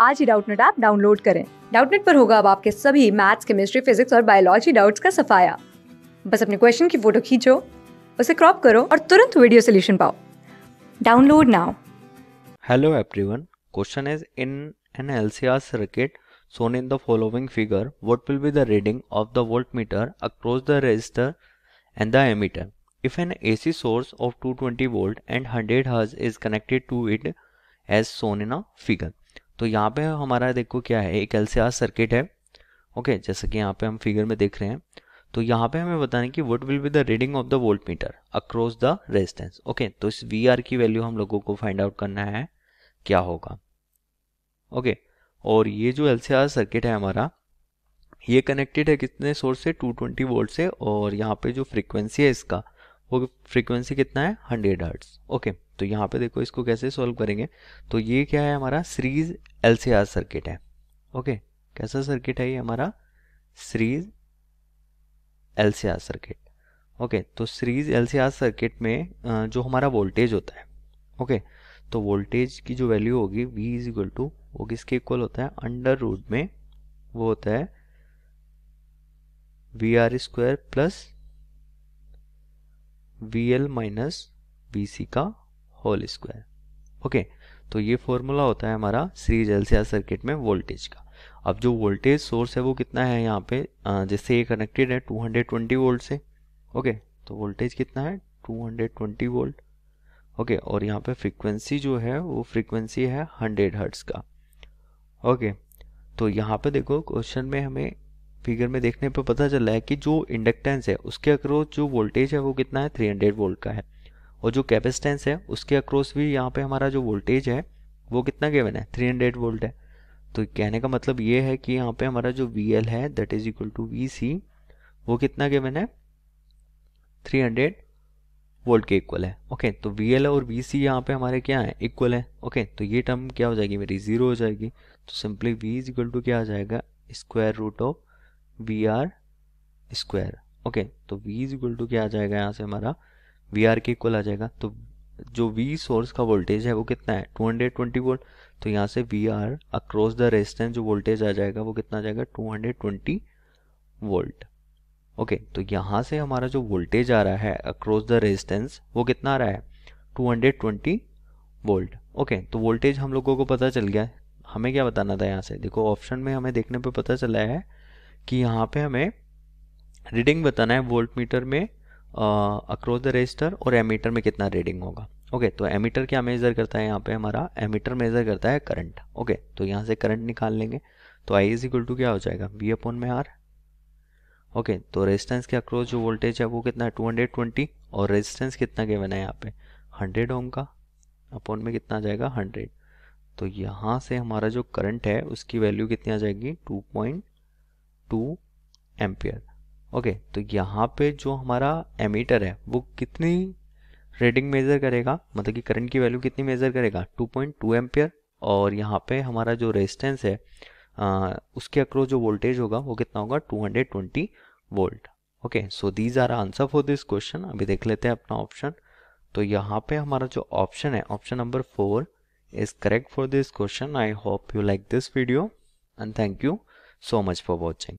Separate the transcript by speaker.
Speaker 1: आज ही Doubtnut app download करें डाउटनेट पर होगा अब आपके सभी मैथ्स केमिस्ट्री फिजिक्स और बायोलॉजी डाउट्स का सफाया बस अपने क्वेश्चन की फोटो खींचो उसे क्रॉप करो और तुरंत वीडियो सोल्यूशन पाओ download now hello everyone question is in an LCR circuit shown in the following figure what will be the reading of the voltmeter across the resistor and the ammeter if an AC source of 220 volt and 100 hertz is connected to it as shown in a figure तो यहाँ पे हमारा देखो क्या है एक LCR circuit है okay जैसे कि यहाँ पे हम फिगर में देख रहे हैं तो यहाँ पे हमें बताने की what will be the reading of the voltmeter across the resistance okay तो इस वी आर की वैल्यू हम लोगों को फाइंड आउट करना है क्या होगा ओके okay, और ये जो एल सर्किट है हमारा ये कनेक्टेड है कितने सोर्स से 220 वोल्ट से और यहाँ पे जो फ्रीक्वेंसी है इसका वो फ्रीक्वेंसी कितना है 100 हर्ट्स ओके okay, तो यहाँ पे देखो इसको कैसे सॉल्व करेंगे तो ये क्या है हमारा सीरीज एल सर्किट है ओके कैसा सर्किट है ये हमारा सीरीज एल सर्किट ओके तो सीरीज एल सर्किट में जो हमारा वोल्टेज होता है ओके तो वोल्टेज की जो वैल्यू होगी V इज इक्वल टू वो किसके इक्वल होता है अंडर रूट में वो होता है V R square plus V L minus V C का होल स्क्वायर ओके तो ये फॉर्मूला होता है हमारा सीरीज एलसीआर सर्किट में वोल्टेज का अब जो वोल्टेज सोर्स है वो कितना है यहाँ पे जैसे ये कनेक्टेड है 220 वोल्ट से ओके तो वोल्टेज कितना है 220 वोल्ट ओके और यहाँ पे फ्रीक्वेंसी जो है वो फ्रीक्वेंसी है 100 हर्ट्स का ओके तो यहाँ पे देखो क्वेश्चन में हमें फिगर में देखने पे पता चला है कि जो इंडक्टेंस है उसके अक्रोच जो वोल्टेज है वो कितना है हंड्रेड वोल्ट का है और जो कैपेसिटेंस है उसके अक्रॉस भी यहाँ पे हमारा जो वोल्टेज है वो कितना गेवन है हंड्रेड वोल्ट है तो कहने का मतलब ये है कि यहाँ पे हमारा जो वी एल है that is equal to V C वो कितना गेवन है हंड्रेड वोल्ट के इक्वल है ओके तो वी एल और वी सी यहाँ पे हमारे क्या है इक्वल है ओके तो ये टर्म क्या हो जाएगी मेरी जीरो हो जाएगी तो simply V is equal to क्या आ जाएगा square root of V R square okay तो वी इज इक्वल टू क्या आ जाएगा यहाँ से हमारा वी आर के इक्वल आ जाएगा तो जो वी सोर्स का वोल्टेज है वो कितना है 220 वोल्ट तो यहाँ से V R across the resistance जो वोल्टेज आ जाएगा वो कितना आ जाएगा 220 वोल्ट ओके तो यहाँ से हमारा जो वोल्टेज आ रहा है अक्रॉस द रेजिस्टेंस वो कितना आ रहा है 220 वोल्ट ओके तो वोल्टेज हम लोगों को पता चल गया हमें क्या बताना था यहाँ से देखो ऑप्शन में हमें देखने पर पता चला है कि यहाँ पे हमें रीडिंग बताना है वोल्ट मीटर में अक्रॉस द रजिस्टर और एमीटर में कितना रीडिंग होगा ओके okay, तो एमीटर क्या मेजर करता है यहाँ पे हमारा एमीटर मेजर करता है करंट ओके okay, तो यहाँ से करंट निकाल लेंगे तो आई इज इक्वल टू क्या हो जाएगा वी अपॉन में आर ओके okay, तो रेजिस्टेंस के अक्रॉस जो वोल्टेज है वो कितना है 220 और रेजिस्टेंस कितना बना है यहाँ पे 100 ओम का अपॉन में कितना आ जाएगा 100 तो यहाँ से हमारा जो करंट है उसकी वैल्यू कितनी आ जाएगी 2.2 एम्पियर ओके तो यहाँ पे जो हमारा एमीटर है वो कितनी रेडिंग मेज़र करेगा मतलब कि करंट की वैल्यू कितनी मेज़र करेगा 2.2 पॉइंट और यहाँ पे हमारा जो रेजिस्टेंस है आ, उसके अक्रो जो वोल्टेज होगा वो कितना होगा 220 volt okay so these are answer for this question अभी देख लेते हैं अपना ऑप्शन तो यहाँ पे हमारा जो ऑप्शन है option number four is correct for this question I hope you like this video and thank you so much for watching